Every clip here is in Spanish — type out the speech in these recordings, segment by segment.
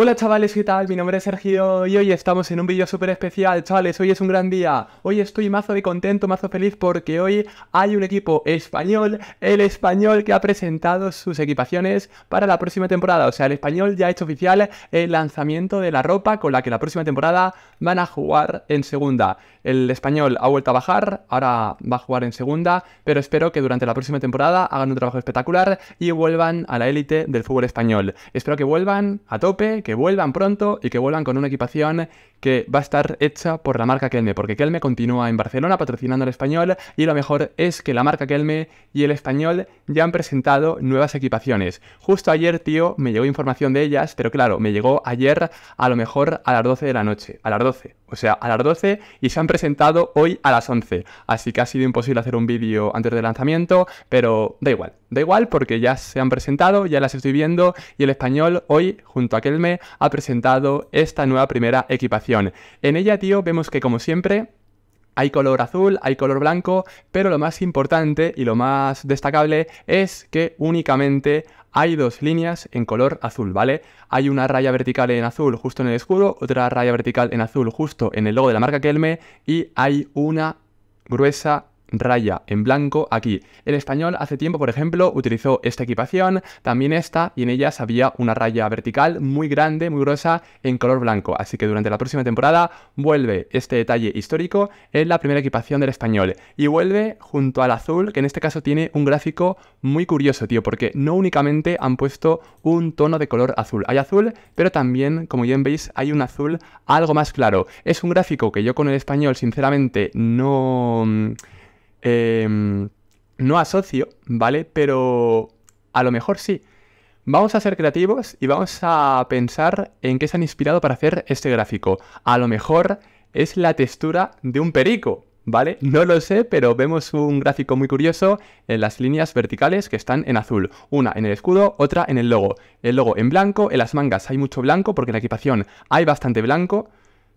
Hola chavales, ¿qué tal? Mi nombre es Sergio y hoy estamos en un vídeo súper especial, chavales, hoy es un gran día. Hoy estoy mazo de contento, mazo feliz porque hoy hay un equipo español, el español que ha presentado sus equipaciones para la próxima temporada. O sea, el español ya ha hecho oficial el lanzamiento de la ropa con la que la próxima temporada van a jugar en segunda. El español ha vuelto a bajar, ahora va a jugar en segunda, pero espero que durante la próxima temporada hagan un trabajo espectacular y vuelvan a la élite del fútbol español. Espero que vuelvan a tope que vuelvan pronto y que vuelvan con una equipación que va a estar hecha por la marca Kelme, porque Kelme continúa en Barcelona patrocinando el español y lo mejor es que la marca Kelme y el español ya han presentado nuevas equipaciones. Justo ayer, tío, me llegó información de ellas, pero claro, me llegó ayer a lo mejor a las 12 de la noche, a las 12 o sea, a las 12 y se han presentado hoy a las 11. Así que ha sido imposible hacer un vídeo antes del lanzamiento, pero da igual, da igual porque ya se han presentado, ya las estoy viendo y el español hoy, junto a Kelme, ha presentado esta nueva primera equipación. En ella, tío, vemos que como siempre hay color azul, hay color blanco, pero lo más importante y lo más destacable es que únicamente hay dos líneas en color azul, ¿vale? Hay una raya vertical en azul justo en el escudo, otra raya vertical en azul justo en el logo de la marca Kelme y hay una gruesa raya en blanco aquí. El español hace tiempo, por ejemplo, utilizó esta equipación, también esta, y en ellas había una raya vertical muy grande, muy gruesa, en color blanco. Así que durante la próxima temporada vuelve este detalle histórico en la primera equipación del español. Y vuelve junto al azul, que en este caso tiene un gráfico muy curioso, tío, porque no únicamente han puesto un tono de color azul. Hay azul, pero también, como bien veis, hay un azul algo más claro. Es un gráfico que yo con el español, sinceramente, no... Em, no asocio, ¿vale? Pero a lo mejor sí. Vamos a ser creativos y vamos a pensar en qué se han inspirado para hacer este gráfico. A lo mejor es la textura de un perico, ¿vale? No lo sé, pero vemos un gráfico muy curioso en las líneas verticales que están en azul. Una en el escudo, otra en el logo. El logo en blanco, en las mangas hay mucho blanco porque en la equipación hay bastante blanco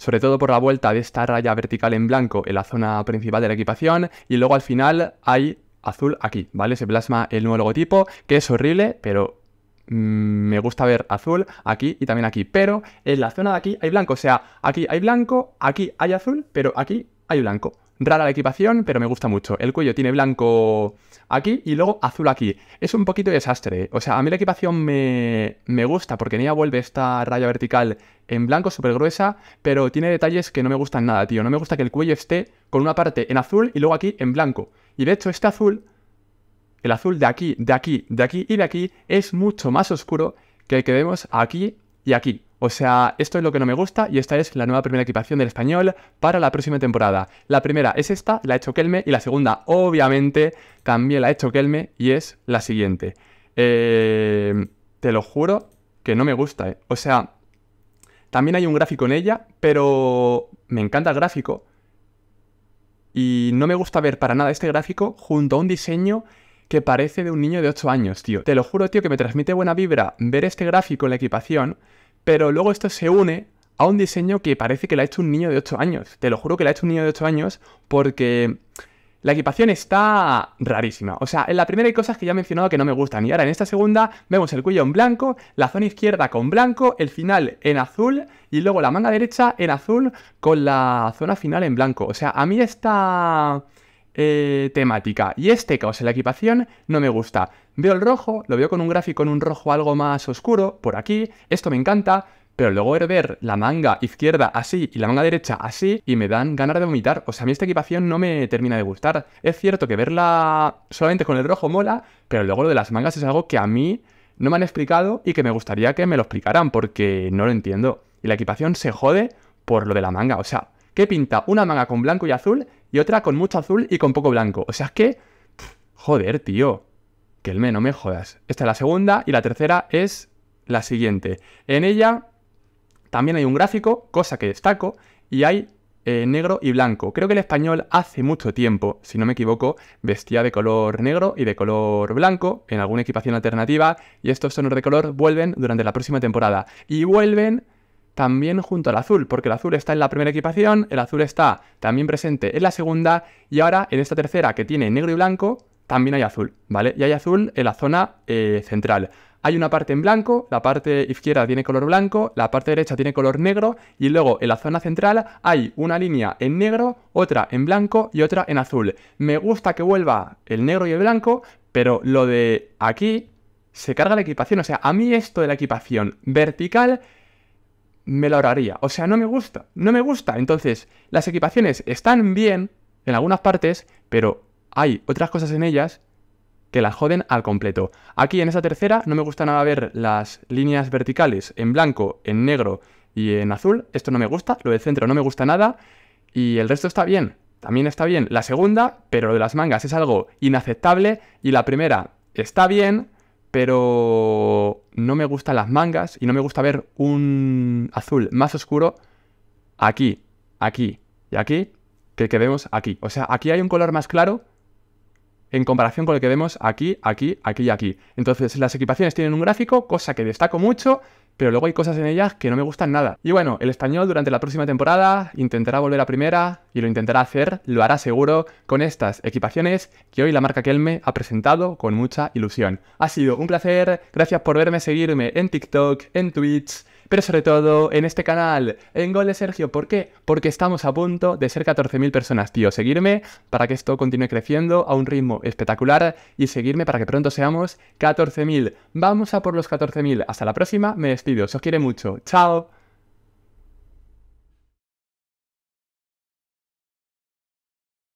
sobre todo por la vuelta de esta raya vertical en blanco en la zona principal de la equipación y luego al final hay azul aquí, ¿vale? Se plasma el nuevo logotipo, que es horrible, pero mm, me gusta ver azul aquí y también aquí, pero en la zona de aquí hay blanco, o sea, aquí hay blanco, aquí hay azul, pero aquí hay blanco. Rara la equipación, pero me gusta mucho. El cuello tiene blanco aquí y luego azul aquí. Es un poquito desastre. ¿eh? O sea, a mí la equipación me, gusta porque en ella vuelve esta raya vertical en blanco súper gruesa, pero tiene detalles que no me gustan nada, tío. No me gusta que el cuello esté con una parte en azul y luego aquí en blanco. Y de hecho este azul, el azul de aquí, de aquí, de aquí y de aquí, es mucho más oscuro que el que vemos aquí y aquí. O sea, esto es lo que no me gusta y esta es la nueva primera equipación del español para la próxima temporada. La primera es esta, la ha hecho Kelme, y la segunda, obviamente, también la ha hecho Kelme y es la siguiente. Eh, te lo juro que no me gusta, eh. O sea, también hay un gráfico en ella, pero me encanta el gráfico. Y no me gusta ver para nada este gráfico junto a un diseño que parece de un niño de 8 años, tío. Te lo juro, tío, que me transmite buena vibra ver este gráfico en la equipación. Pero luego esto se une a un diseño que parece que lo ha hecho un niño de 8 años. Te lo juro que lo ha hecho un niño de 8 años porque la equipación está rarísima. O sea, en la primera hay cosas que ya he mencionado que no me gustan. Y ahora en esta segunda vemos el cuello en blanco, la zona izquierda con blanco, el final en azul y luego la manga derecha en azul con la zona final en blanco. O sea, a mí está... Eh, temática. Y este caos la equipación no me gusta. Veo el rojo, lo veo con un gráfico en un rojo algo más oscuro, por aquí, esto me encanta, pero luego ver la manga izquierda así y la manga derecha así y me dan ganas de vomitar. O sea, a mí esta equipación no me termina de gustar. Es cierto que verla solamente con el rojo mola, pero luego lo de las mangas es algo que a mí no me han explicado y que me gustaría que me lo explicaran porque no lo entiendo. Y la equipación se jode por lo de la manga. O sea, ¿qué pinta una manga con blanco y azul y otra con mucho azul y con poco blanco. O sea, es que... Joder, tío. el no me jodas. Esta es la segunda y la tercera es la siguiente. En ella también hay un gráfico, cosa que destaco, y hay eh, negro y blanco. Creo que el español hace mucho tiempo, si no me equivoco, vestía de color negro y de color blanco en alguna equipación alternativa, y estos tonos de color vuelven durante la próxima temporada. Y vuelven también junto al azul, porque el azul está en la primera equipación, el azul está también presente en la segunda y ahora en esta tercera que tiene negro y blanco también hay azul, ¿vale? Y hay azul en la zona eh, central. Hay una parte en blanco, la parte izquierda tiene color blanco, la parte derecha tiene color negro y luego en la zona central hay una línea en negro, otra en blanco y otra en azul. Me gusta que vuelva el negro y el blanco, pero lo de aquí se carga la equipación. O sea, a mí esto de la equipación vertical me la ahorraría. O sea, no me gusta, no me gusta. Entonces, las equipaciones están bien en algunas partes, pero hay otras cosas en ellas que las joden al completo. Aquí en esa tercera no me gusta nada ver las líneas verticales en blanco, en negro y en azul. Esto no me gusta, lo del centro no me gusta nada y el resto está bien. También está bien la segunda, pero lo de las mangas es algo inaceptable y la primera está bien, pero no me gustan las mangas y no me gusta ver un azul más oscuro aquí, aquí y aquí que el que vemos aquí. O sea, aquí hay un color más claro en comparación con el que vemos aquí, aquí, aquí y aquí. Entonces, las equipaciones tienen un gráfico, cosa que destaco mucho, pero luego hay cosas en ellas que no me gustan nada. Y bueno, el español durante la próxima temporada intentará volver a primera y lo intentará hacer, lo hará seguro, con estas equipaciones que hoy la marca Kelme ha presentado con mucha ilusión. Ha sido un placer, gracias por verme, seguirme en TikTok, en Twitch pero sobre todo en este canal, en Gol Sergio. ¿Por qué? Porque estamos a punto de ser 14.000 personas, tío. Seguirme para que esto continúe creciendo a un ritmo espectacular y seguirme para que pronto seamos 14.000. Vamos a por los 14.000. Hasta la próxima, me despido. Se os quiere mucho. Chao.